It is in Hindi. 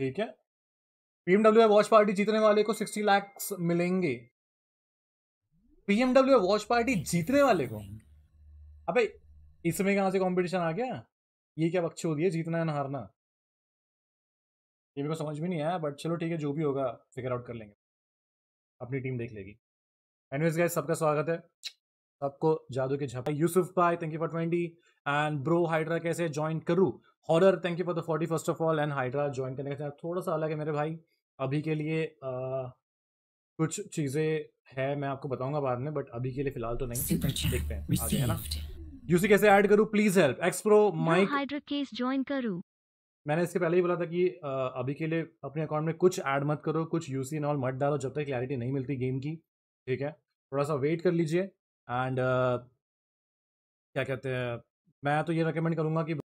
ठीक है पीएमडब्ल्यू वॉच पार्टी जीतने वाले को सिक्सटी लैक्स मिलेंगे पीएमडब्ल्यू वॉच पार्टी जीतने वाले को अबे इसमें कहाँ से कंपटीशन आ गया ये क्या बक्चे हो दिए जीतना है ना हारना ये मेरे को समझ भी नहीं आया बट चलो ठीक है जो भी होगा फिगर आउट कर लेंगे अपनी टीम देख लेगी एनवेज गाइज सबका स्वागत है सबको जादू के झपा यूसुफ भाई thank you for twenty and bro Hydra कैसे ज्वाइन करूँ हॉरर thank you for the forty first of all and Hydra join करने का थोड़ा सा अलग है मेरे भाई अभी के लिए आ, कुछ चीज़ें है मैं आपको बताऊंगा बाद में बट अभी के लिए फिलहाल तो नहीं देखते हैं आगे है ना यूसी कैसे ऐड करूँ प्लीज हेल्प एक्सप्रो माइक हाइड्रा केस ज्वाइन करूँ मैंने इसके पहले ही बोला था कि अभी के लिए अपने अकाउंट में कुछ ऐड मत करो कुछ यूसी एंड ऑल मत डालो जब तक क्लैरिटी नहीं मिलती गेम की ठीक है थोड़ा सा वेट कर लीजिए एंड uh, क्या कहते हैं मैं तो ये रिकमेंड करूँगा कि